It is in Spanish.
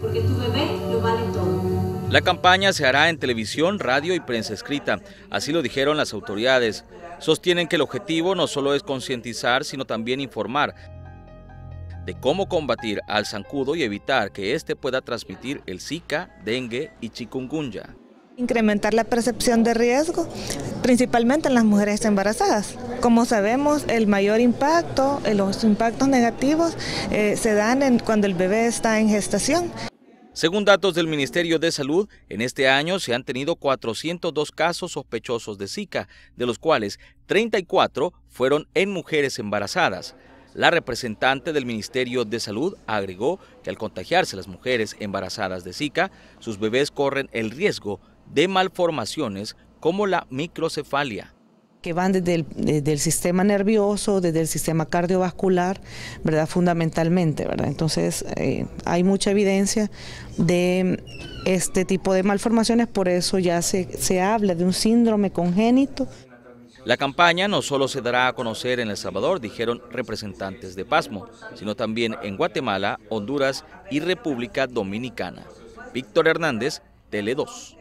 Porque tu bebé lo vale todo. La campaña se hará en televisión, radio y prensa escrita. Así lo dijeron las autoridades. Sostienen que el objetivo no solo es concientizar, sino también informar de cómo combatir al zancudo y evitar que éste pueda transmitir el Zika, dengue y chikungunya. Incrementar la percepción de riesgo, principalmente en las mujeres embarazadas. Como sabemos, el mayor impacto, los impactos negativos eh, se dan cuando el bebé está en gestación. Según datos del Ministerio de Salud, en este año se han tenido 402 casos sospechosos de Zika, de los cuales 34 fueron en mujeres embarazadas. La representante del Ministerio de Salud agregó que al contagiarse las mujeres embarazadas de Zika, sus bebés corren el riesgo de malformaciones como la microcefalia que van desde el, sistema nervioso, desde el sistema cardiovascular, ¿verdad? Fundamentalmente, ¿verdad? Entonces, eh, hay mucha evidencia de este tipo de malformaciones, por eso ya se, se habla de un síndrome congénito. La campaña no solo se dará a conocer en El Salvador, dijeron representantes de PASMO, sino también en Guatemala, Honduras y República Dominicana. Víctor Hernández, Tele 2.